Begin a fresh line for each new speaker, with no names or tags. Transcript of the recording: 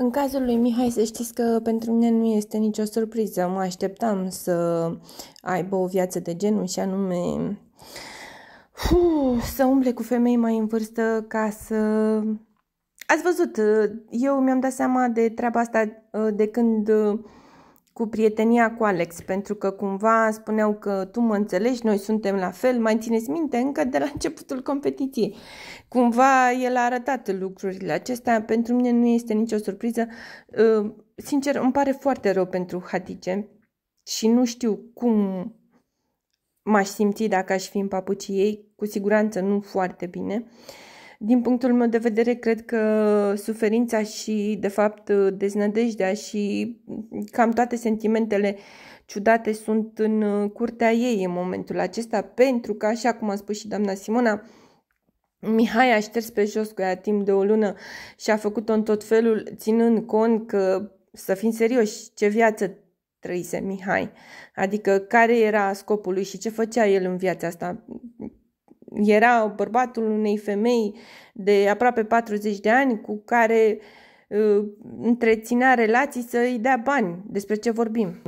În cazul lui Mihai să știți că pentru mine nu este nicio surpriză. Mă așteptam să aibă o viață de genul și anume Uf, să umble cu femei mai în vârstă ca să... Ați văzut, eu mi-am dat seama de treaba asta uh, de când uh, cu prietenia cu Alex, pentru că cumva spuneau că tu mă înțelegi, noi suntem la fel, mai țineți minte încă de la începutul competiției. Cumva el a arătat lucrurile acestea, pentru mine nu este nicio surpriză. Ă, sincer, îmi pare foarte rău pentru Hatice și nu știu cum m-aș simți dacă aș fi în papucii ei, cu siguranță nu foarte bine. Uh, din punctul meu de vedere, cred că suferința și, de fapt, deznădejdea și cam toate sentimentele ciudate sunt în curtea ei în momentul acesta, pentru că, așa cum a spus și doamna Simona, Mihai a șters pe jos cu ea timp de o lună și a făcut-o în tot felul, ținând cont că, să fim serioși, ce viață trăise Mihai, adică care era scopul lui și ce făcea el în viața asta. Era bărbatul unei femei de aproape 40 de ani cu care uh, întreținea relații să îi dea bani. Despre ce vorbim?